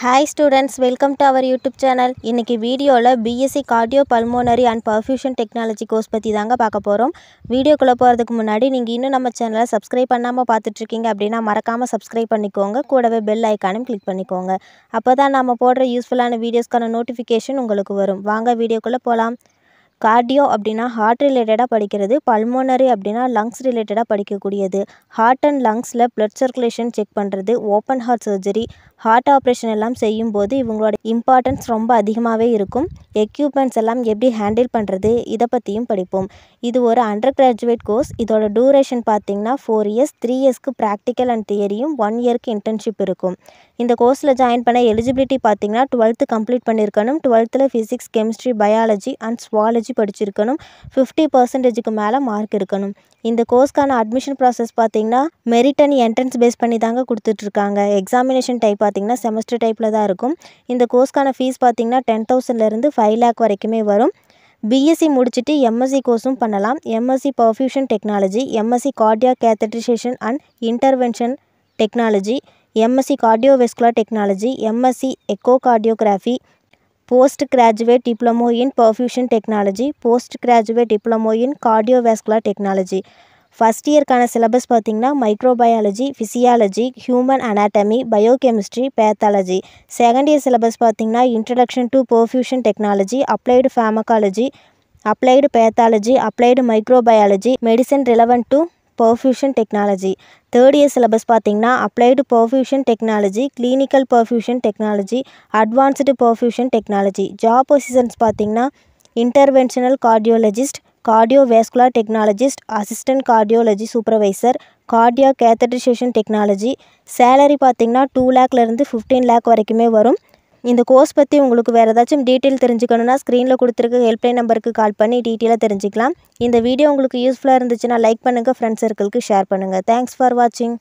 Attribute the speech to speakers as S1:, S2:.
S1: hi students welcome to our YouTube channel இன்றைக்கி வீடியோவில் BSc cardio pulmonary and perfusion technology course பற்றி தாங்க பார்க்க போகிறோம் வீடியோக்குள்ளே போகிறதுக்கு முன்னாடி நீங்கள் இன்னும் நம்ம சேனலை சப்ஸ்கிரைப் பண்ணாமல் பார்த்துட்ருக்கீங்க அப்படின்னா மறக்காமல் சப்ஸ்கிரைப் பண்ணிக்கோங்க கூடவே பெல் ஐக்கானும் கிளிக் பண்ணிக்கோங்க அப்போ நம்ம போடுற யூஸ்ஃபுல்லான வீடியோஸ்க்கான நோட்டிஃபிகேஷன் உங்களுக்கு வரும் வாங்க வீடியோக்குள்ளே போகலாம் கார்டியோ அப்படின்னா ஹார்ட் ரிலேட்டடாக படிக்கிறது பல்மோனரி அப்படின்னா லங்ஸ் ரிலேட்டடாக படிக்கக்கூடியது ஹார்ட் அண்ட் லங்ஸில் ப்ளட் சர்க்குலேஷன் செக் பண்ணுறது open heart surgery heart operation எல்லாம் செய்யும்போது இவங்களோட இம்பார்ட்டன்ஸ் ரொம்ப அதிகமாகவே இருக்கும் எக்யூப்மெண்ட்ஸ் எல்லாம் எப்படி ஹேண்டில் பண்ணுறது இதை பற்றியும் படிப்போம் இது ஒரு அண்டர் கிராஜுவேட் கோர்ஸ் இதோட டூரேஷன் பார்த்தீங்கன்னா ஃபோர் இயர்ஸ் த்ரீ இயர்ஸ்க்கு ப்ராக்டிக்கல் அண்ட் தியரியும் ஒன் இயர்க்கு இன்டர்ன்ஷிப் இருக்கும் இந்த கோர்ஸில் ஜாயின் பண்ண எலிஜிபிலிட்டி பார்த்தீங்கன்னா டுவெல்த்து கம்ப்ளீட் பண்ணியிருக்கணும் டுவெல்த்தில் physics chemistry biology and zoology படிச்சிருக்கணும் ஃபிஃப்டி பர்சன்டேஜுக்கு மேலே மார்க் இருக்கணும் இந்த கோர்ஸ்க்கான அட்மிஷன் ப்ராசஸ் பார்த்தீங்கன்னா மெரிட் அண்ட் என்ட்ரன்ஸ் பேஸ் பண்ணி தாங்க கொடுத்துட்ருக்காங்க எக்ஸாமினேஷன் டைப் பார்த்திங்கன்னா செமஸ்டர் டைப்பில் தான் இருக்கும் இந்த கோர்ஸ்க்கான ஃபீஸ் பார்த்திங்கன்னா டென் தௌசண்ட்லேருந்து ஃபைவ் ஃபைவ் லேக் வரைக்குமே வரும் பிஎஸ்சி முடிச்சுட்டு எம்எஸ்சி கோர்ஸும் பண்ணலாம் MSc perfusion technology MSc cardiac catheterisation and intervention technology MSc cardiovascular technology MSc echocardiography postgraduate diploma in perfusion technology postgraduate diploma in cardiovascular technology first இயர்க்கான syllabus பார்த்திங்கன்னா microbiology physiology human anatomy biochemistry pathology second year syllabus பார்த்திங்கன்னா introduction to perfusion technology applied pharmacology applied pathology applied microbiology medicine relevant to perfusion technology third year syllabus பார்த்திங்கன்னா applied perfusion technology clinical perfusion technology advanced perfusion technology job positions பார்த்திங்கன்னா interventional cardiologist cardiovascular technologist assistant cardiology supervisor cardio catheterisation technology salary பார்த்திங்கன்னா two லேக்லேருந்து fifteen lakh வரைக்குமே வரும் இந்த course பற்றி உங்களுக்கு வேறு ஏதாச்சும் டீட்டெயில் தெரிஞ்சுக்கணுன்னா ஸ்க்ரீனில் கொடுத்துருக்க ஹெல்ப்லைன் நம்பருக்கு கால் பண்ணி டீட்டெயிலாக தெரிஞ்சுக்கலாம் இந்த வீடியோ உங்களுக்கு யூஸ்ஃபுல்லாக இருந்துச்சுன்னா லைக் பண்ணுங்கள் ஃப்ரெண்ட்ஸ் சர்க்கிளுக்கு ஷேர் பண்ணுங்கள் தேங்க்ஸ் ஃபார் வாட்சிங்